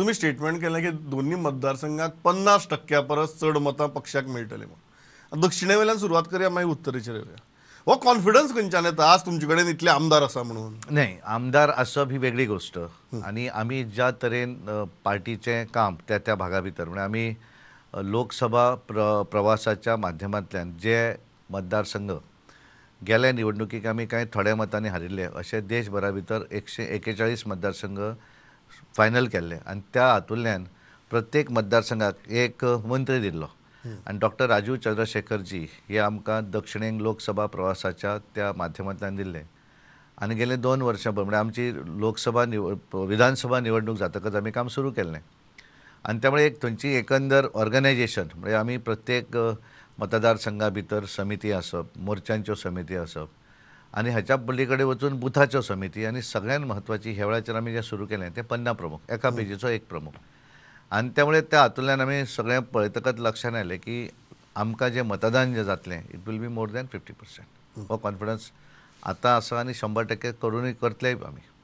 तुम्ही स्टेटमेंट केलें की दोन्ही मतदारसंघात पन्नास टक्क्या परस चड मतां पक्षाक मेळटले म्हणून दक्षिणे वयल्यान सुरवात करया मागीर उत्तरेचेर हो कॉन्फिडन्स खंयच्यान येता आज तुमचे कडेन इतले आमदार आसा म्हणून नाही आमदार असप ही वेगळी गोष्ट आणि आम्ही ज्या तरेन पार्टीचे काम त्या त्या भागा भितर म्हणजे आम्ही लोकसभा प्र प्रवासाच्या माध्यमांतल्यान जे मतदारसंघ गेल्या निवडणुकीक आम्ही काही थोड्या मतांनी हारिल्ले असे देशभरा भितर एकशे एकेचाळीस मतदारसंघ फायनल केले आणि त्या हातूंतल्यान प्रत्येक मतदारसंघाक एक मंत्री दिल्लो आणि डॉक्टर राजू चंद्रशेखर जी हे आमकां दक्षिणेक लोकसभा प्रवासाच्या त्या माध्यमांतल्यान दिल्ले आणि गेले दोन वर्सां म्हणजे आमची लोकसभा निवड विधानसभा निवडणूक जातकच आम्ही काम सुरू केल्लें आणि त्यामुळे एक थंची एकंदर ऑर्गनायजेशन म्हणजे आम्ही प्रत्येक मतदारसंघा भितर समिती आसप मोर्चांच्यो समिती आसप आणि ह्याच्या पलीकडे वचून बुथाच्यो समिती आणि सगळ्यात महत्त्वाची ह्या वेळाचेर ज्या सुरू केलें ते पन्ना प्रमुख एका पेजीचं एक प्रमुख आणि त्यामुळे त्या हातूंतल्यान आमी सगळें पळयतकच लक्षांत आयलें की आमकां जे मतदान जे जातलें it will be more than fifty percent हो कॉन्फिडन्स आता असं आणि शंभर टक्के करूनही करतले आमी